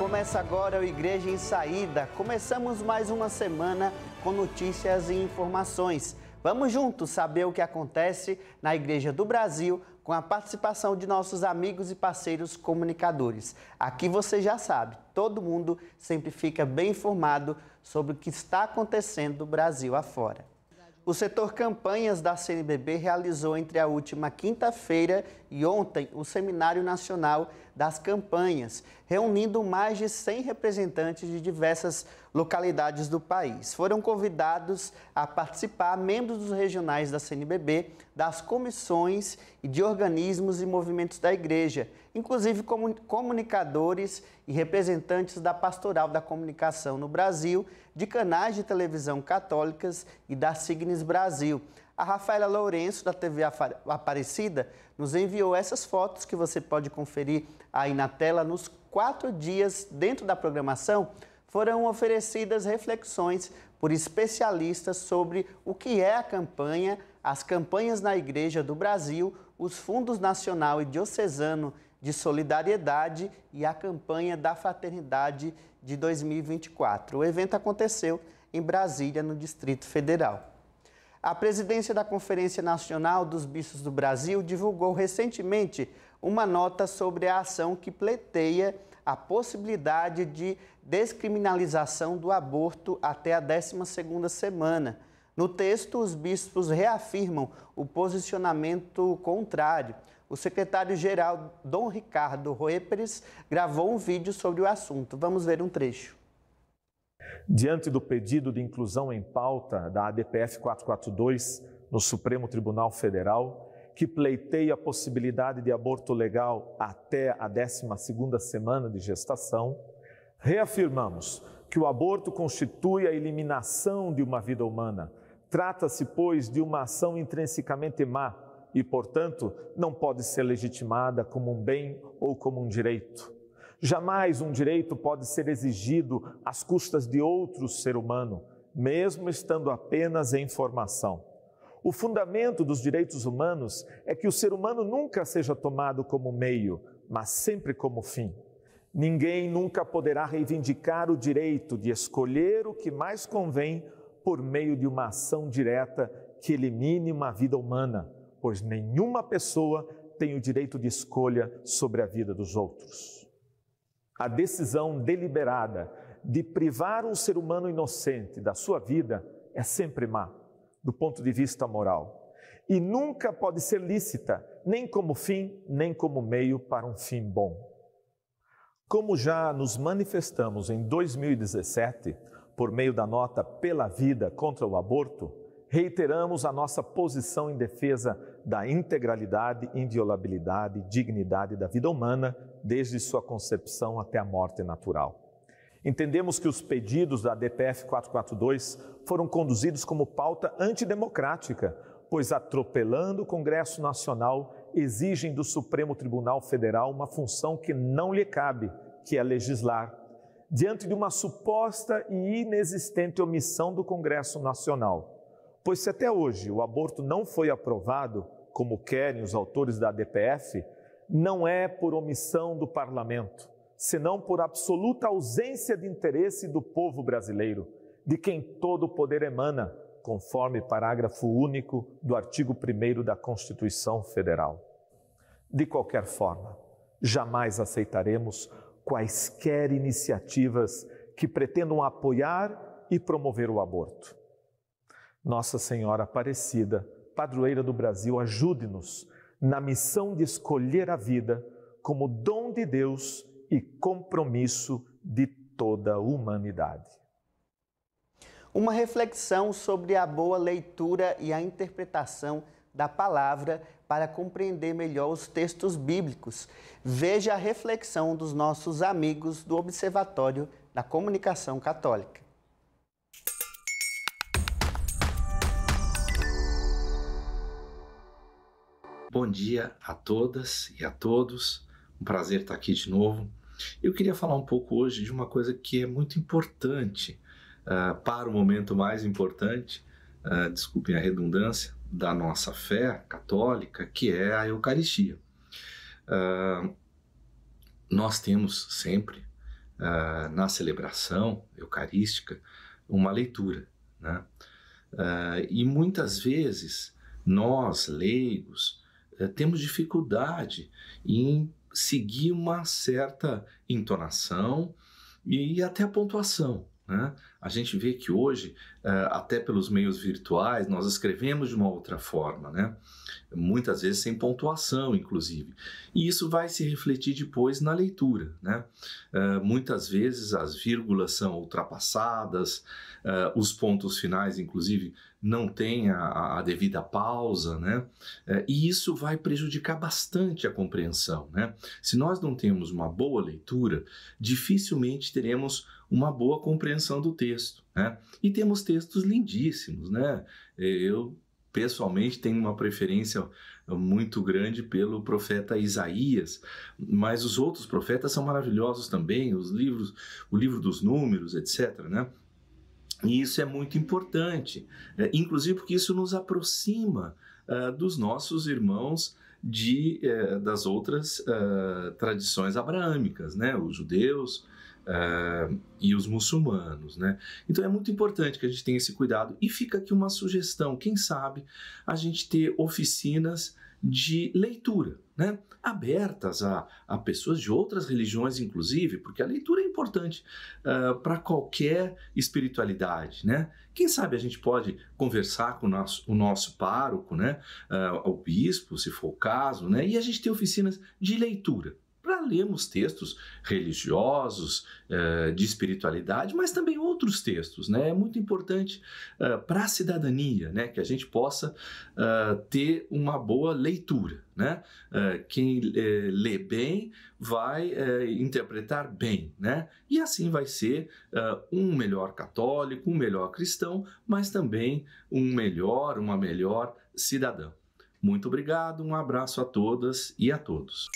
Começa agora o Igreja em Saída. Começamos mais uma semana com notícias e informações. Vamos juntos saber o que acontece na Igreja do Brasil com a participação de nossos amigos e parceiros comunicadores. Aqui você já sabe, todo mundo sempre fica bem informado sobre o que está acontecendo Brasil afora. O setor campanhas da CNBB realizou entre a última quinta-feira e ontem o Seminário Nacional das Campanhas, reunindo mais de 100 representantes de diversas localidades do país. Foram convidados a participar membros dos regionais da CNBB, das comissões e de organismos e movimentos da igreja, inclusive comunicadores e representantes da Pastoral da Comunicação no Brasil, de canais de televisão católicas e da Signes Brasil. A Rafaela Lourenço, da TV Aparecida, nos enviou essas fotos que você pode conferir aí na tela. Nos quatro dias dentro da programação, foram oferecidas reflexões por especialistas sobre o que é a campanha, as campanhas na Igreja do Brasil, os fundos nacional e diocesano de solidariedade e a campanha da fraternidade de 2024. O evento aconteceu em Brasília, no Distrito Federal. A presidência da Conferência Nacional dos Bispos do Brasil divulgou recentemente uma nota sobre a ação que pleiteia a possibilidade de descriminalização do aborto até a 12ª semana. No texto, os bispos reafirmam o posicionamento contrário. O secretário-geral Dom Ricardo Roepers gravou um vídeo sobre o assunto. Vamos ver um trecho. Diante do pedido de inclusão em pauta da ADPF 442 no Supremo Tribunal Federal, que pleiteia a possibilidade de aborto legal até a 12 semana de gestação, reafirmamos que o aborto constitui a eliminação de uma vida humana. Trata-se, pois, de uma ação intrinsecamente má e, portanto, não pode ser legitimada como um bem ou como um direito. Jamais um direito pode ser exigido às custas de outro ser humano, mesmo estando apenas em formação. O fundamento dos direitos humanos é que o ser humano nunca seja tomado como meio, mas sempre como fim. Ninguém nunca poderá reivindicar o direito de escolher o que mais convém por meio de uma ação direta que elimine uma vida humana, pois nenhuma pessoa tem o direito de escolha sobre a vida dos outros a decisão deliberada de privar um ser humano inocente da sua vida é sempre má, do ponto de vista moral. E nunca pode ser lícita, nem como fim, nem como meio para um fim bom. Como já nos manifestamos em 2017, por meio da nota Pela Vida contra o Aborto, reiteramos a nossa posição em defesa da integralidade, inviolabilidade e dignidade da vida humana desde sua concepção até a morte natural. Entendemos que os pedidos da DPF 442 foram conduzidos como pauta antidemocrática, pois atropelando o Congresso Nacional, exigem do Supremo Tribunal Federal uma função que não lhe cabe, que é legislar, diante de uma suposta e inexistente omissão do Congresso Nacional. Pois se até hoje o aborto não foi aprovado, como querem os autores da DPF, não é por omissão do parlamento, senão por absoluta ausência de interesse do povo brasileiro, de quem todo o poder emana, conforme parágrafo único do artigo 1 da Constituição Federal. De qualquer forma, jamais aceitaremos quaisquer iniciativas que pretendam apoiar e promover o aborto. Nossa Senhora Aparecida, padroeira do Brasil, ajude-nos na missão de escolher a vida como dom de Deus e compromisso de toda a humanidade. Uma reflexão sobre a boa leitura e a interpretação da palavra para compreender melhor os textos bíblicos. Veja a reflexão dos nossos amigos do Observatório da Comunicação Católica. Bom dia a todas e a todos. Um prazer estar aqui de novo. Eu queria falar um pouco hoje de uma coisa que é muito importante uh, para o momento mais importante, uh, desculpem a redundância, da nossa fé católica, que é a Eucaristia. Uh, nós temos sempre na celebração eucarística uma leitura, né? e muitas vezes nós leigos eh, temos dificuldade em seguir uma certa entonação e até a pontuação. Né? A gente vê que hoje, eh, até pelos meios virtuais, nós escrevemos de uma outra forma, né? muitas vezes sem pontuação, inclusive. E isso vai se refletir depois na leitura. Né? Eh, muitas vezes as vírgulas são ultrapassadas, eh, os pontos finais, inclusive, não têm a, a devida pausa, né? e isso vai prejudicar bastante a compreensão. Né? Se nós não temos uma boa leitura, dificilmente teremos uma boa compreensão do texto. Né? E temos textos lindíssimos, né? Eu pessoalmente tenho uma preferência muito grande pelo profeta Isaías, mas os outros profetas são maravilhosos também, os livros, o livro dos números, etc, né? E isso é muito importante, é, inclusive porque isso nos aproxima uh, dos nossos irmãos de, uh, das outras uh, tradições abraâmicas, né? Os judeus, uh, e os muçulmanos, né? Então é muito importante que a gente tenha esse cuidado. E fica aqui uma sugestão, quem sabe a gente ter oficinas de leitura, né? abertas a, a pessoas de outras religiões, inclusive, porque a leitura é importante uh, ah, para qualquer espiritualidade. Né? Quem sabe a gente pode conversar com o nosso, o nosso pároco, né? Uh, o bispo, se for o caso, né? e a gente ter oficinas de leitura para lermos textos religiosos, eh, de espiritualidade, mas também outros textos. Né? É muito importante eh, para a cidadania né? que a gente possa eh, ter uma boa leitura. Né? Quem lê bem vai interpretar bem, né? e assim vai ser um melhor católico, um melhor cristão, mas também um melhor, uma melhor cidadã. Muito obrigado, um abraço a todas e a todos.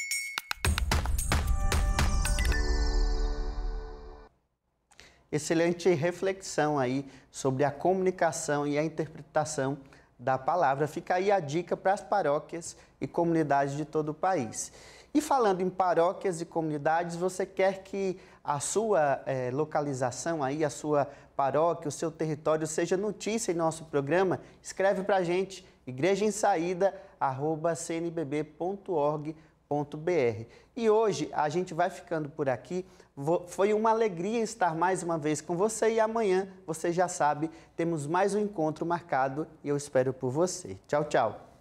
excelente reflexão aí sobre a comunicação e a interpretação da palavra. Fica aí a dica para as paróquias e comunidades de todo o país. E falando em paróquias e comunidades, você quer que a sua eh, localização aí, a sua paróquia, o seu território seja notícia em nosso programa? Escreve para a gente, igreja em www.cultura.br. E hoje a gente vai ficando por aqui. Foi uma alegria estar mais uma vez com você e amanhã, você já sabe, temos mais um encontro marcado e eu espero por você. Tchau, tchau.